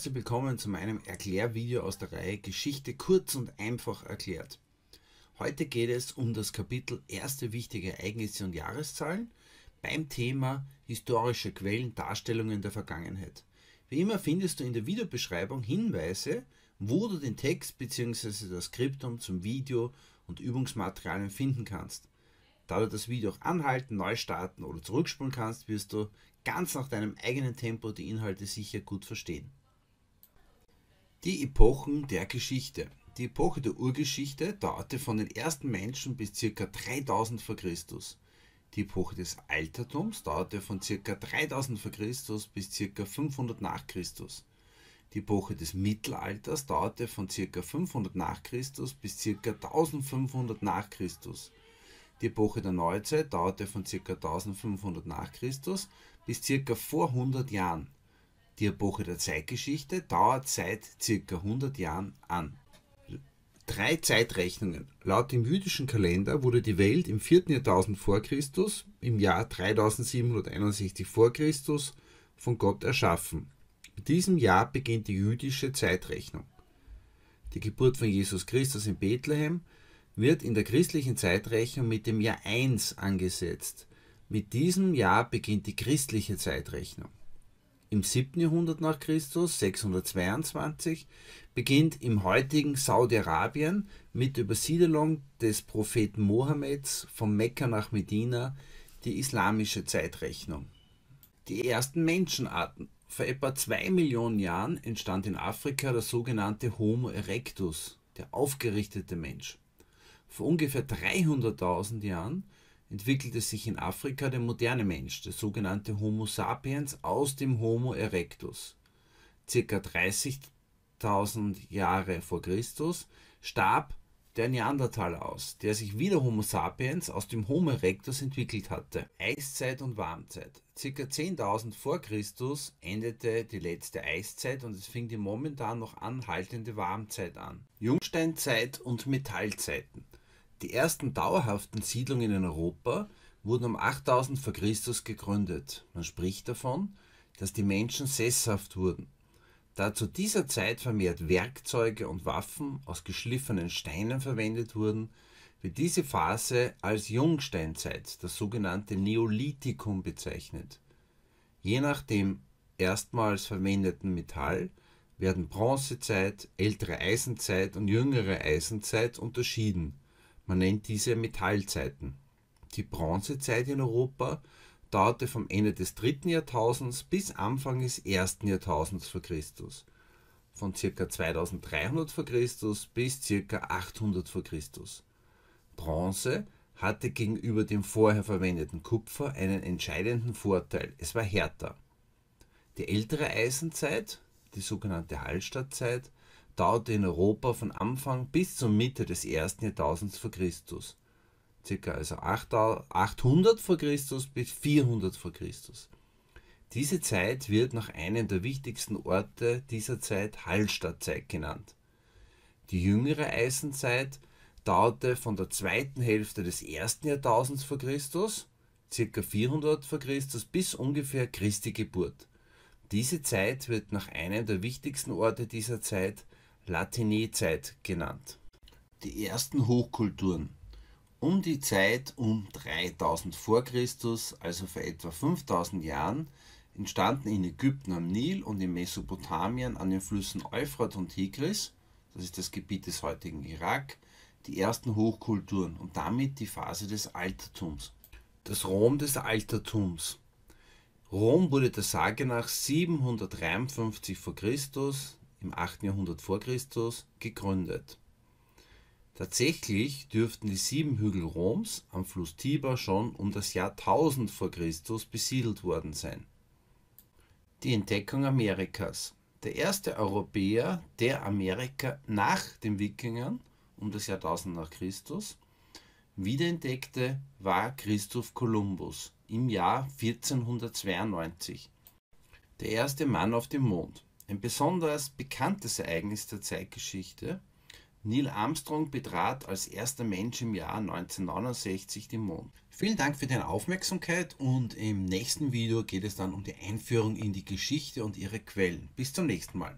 herzlich willkommen zu meinem Erklärvideo aus der Reihe Geschichte kurz und einfach erklärt. Heute geht es um das Kapitel Erste wichtige Ereignisse und Jahreszahlen beim Thema historische Quellen, Darstellungen der Vergangenheit. Wie immer findest du in der Videobeschreibung Hinweise, wo du den Text bzw. das Skriptum zum Video und Übungsmaterialien finden kannst. Da du das Video auch anhalten, neu starten oder zurückspulen kannst, wirst du ganz nach deinem eigenen Tempo die Inhalte sicher gut verstehen. Die Epochen der Geschichte. Die Epoche der Urgeschichte dauerte von den ersten Menschen bis ca. 3000 v. Chr. Die Epoche des Altertums dauerte von ca. 3000 v. Chr. bis ca. 500 nach Christus. Die Epoche des Mittelalters dauerte von ca. 500 nach Christus bis ca. 1500 nach Christus. Die Epoche der Neuzeit dauerte von ca. 1500 nach Christus bis ca. 400 Jahren. Die Epoche der Zeitgeschichte dauert seit ca. 100 Jahren an. Drei Zeitrechnungen. Laut dem jüdischen Kalender wurde die Welt im 4. Jahrtausend vor Christus, im Jahr 3761 vor Christus, von Gott erschaffen. Mit diesem Jahr beginnt die jüdische Zeitrechnung. Die Geburt von Jesus Christus in Bethlehem wird in der christlichen Zeitrechnung mit dem Jahr 1 angesetzt. Mit diesem Jahr beginnt die christliche Zeitrechnung im 7. Jahrhundert nach Christus, 622, beginnt im heutigen Saudi-Arabien mit der Übersiedelung des Propheten Mohammeds von Mekka nach Medina die islamische Zeitrechnung. Die ersten Menschenarten. Vor etwa zwei Millionen Jahren entstand in Afrika der sogenannte Homo erectus, der aufgerichtete Mensch. Vor ungefähr 300.000 Jahren entwickelte sich in Afrika der moderne Mensch, der sogenannte Homo sapiens, aus dem Homo erectus. Circa 30.000 Jahre vor Christus starb der Neandertaler aus, der sich wieder Homo sapiens aus dem Homo erectus entwickelt hatte. Eiszeit und Warmzeit. Circa 10.000 vor Christus endete die letzte Eiszeit und es fing die momentan noch anhaltende Warmzeit an. Jungsteinzeit und Metallzeiten. Die ersten dauerhaften Siedlungen in Europa wurden um 8000 v. Chr. gegründet. Man spricht davon, dass die Menschen sesshaft wurden, da zu dieser Zeit vermehrt Werkzeuge und Waffen aus geschliffenen Steinen verwendet wurden, wird diese Phase als Jungsteinzeit, das sogenannte Neolithikum, bezeichnet. Je nach dem erstmals verwendeten Metall werden Bronzezeit, ältere Eisenzeit und jüngere Eisenzeit unterschieden man nennt diese Metallzeiten. Die Bronzezeit in Europa dauerte vom Ende des dritten Jahrtausends bis Anfang des ersten Jahrtausends vor Christus, von ca. 2300 vor Christus bis ca. 800 vor Christus. Bronze hatte gegenüber dem vorher verwendeten Kupfer einen entscheidenden Vorteil, es war härter. Die ältere Eisenzeit, die sogenannte Hallstattzeit, dauerte in Europa von Anfang bis zur Mitte des ersten Jahrtausends vor Christus, ca. also 800 vor Christus bis 400 vor Christus. Diese Zeit wird nach einem der wichtigsten Orte dieser Zeit Hallstattzeit genannt. Die jüngere Eisenzeit dauerte von der zweiten Hälfte des ersten Jahrtausends vor Christus, ca. 400 vor Christus, bis ungefähr Christi Geburt. Diese Zeit wird nach einem der wichtigsten Orte dieser Zeit Latènezeit genannt. Die ersten Hochkulturen. Um die Zeit um 3000 v. Chr., also vor etwa 5000 Jahren, entstanden in Ägypten am Nil und in Mesopotamien an den Flüssen Euphrat und Tigris, das ist das Gebiet des heutigen Irak, die ersten Hochkulturen und damit die Phase des Altertums. Das Rom des Altertums. Rom wurde der Sage nach 753 v. Chr im 8. Jahrhundert vor Christus gegründet. Tatsächlich dürften die sieben Hügel Roms am Fluss Tiber schon um das Jahr 1000 vor Christus besiedelt worden sein. Die Entdeckung Amerikas. Der erste Europäer, der Amerika nach den Wikingern um das Jahr 1000 nach Christus wiederentdeckte, war Christoph Kolumbus im Jahr 1492. Der erste Mann auf dem Mond. Ein besonders bekanntes Ereignis der Zeitgeschichte. Neil Armstrong betrat als erster Mensch im Jahr 1969 den Mond. Vielen Dank für deine Aufmerksamkeit und im nächsten Video geht es dann um die Einführung in die Geschichte und ihre Quellen. Bis zum nächsten Mal.